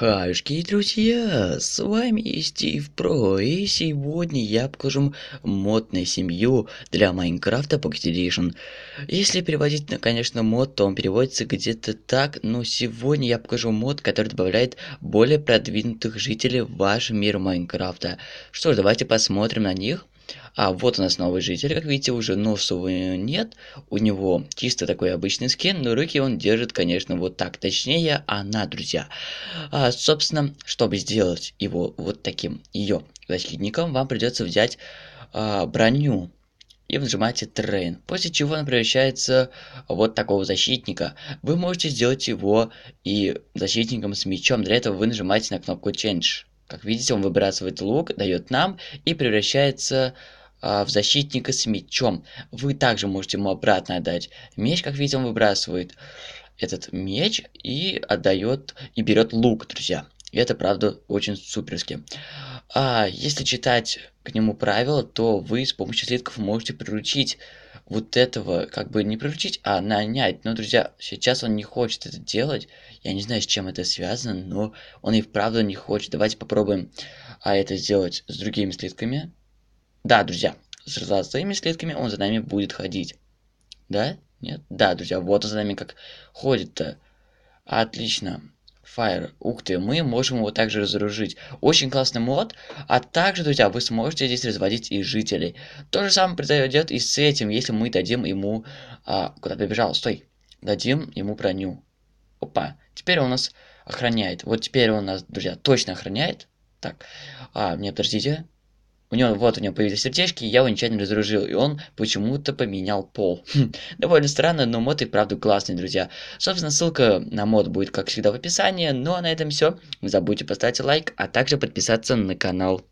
Хаюшки, друзья, с вами Стив Про, и сегодня я покажу модную семью для Майнкрафта Pocket Если переводить, конечно, мод, то он переводится где-то так, но сегодня я покажу мод, который добавляет более продвинутых жителей в ваш мир Майнкрафта. Что ж, давайте посмотрим на них. А вот у нас новый житель, как видите, уже носу нет. У него чисто такой обычный скин, но руки он держит, конечно, вот так. Точнее, она, друзья. А, собственно, чтобы сделать его вот таким ее защитником, вам придется взять а, броню и нажимаете Train, после чего он превращается вот такого защитника. Вы можете сделать его и защитником с мечом, для этого вы нажимаете на кнопку Change. Как видите, он выбрасывает лук, дает нам и превращается а, в защитника с мечом. Вы также можете ему обратно отдать меч, как видите, он выбрасывает этот меч и отдает и берет лук, друзья. И это, правда, очень суперски. А если читать к нему правила, то вы с помощью слитков можете приручить вот этого как бы не приручить, а нанять. Но, друзья, сейчас он не хочет это делать. Я не знаю, с чем это связано, но он и вправду не хочет. Давайте попробуем а, это сделать с другими слитками. Да, друзья, с разными слитками он за нами будет ходить. Да? Нет? Да, друзья, вот он за нами как ходит-то. Отлично. Fire. Ух ты, мы можем его также разоружить. Очень классный мод. А также, друзья, вы сможете здесь разводить и жителей. То же самое произойдет и с этим, если мы дадим ему... А, куда побежал? Стой. Дадим ему броню. Опа. Теперь он нас охраняет. Вот теперь он нас, друзья, точно охраняет. Так, а, мне подождите. У него, вот у него появились сердечки, и я его нечаянно разоружил, и он почему-то поменял пол. Хм, довольно странно, но мод и правда классный, друзья. Собственно, ссылка на мод будет, как всегда, в описании. Ну а на этом все. Не забудьте поставить лайк, а также подписаться на канал.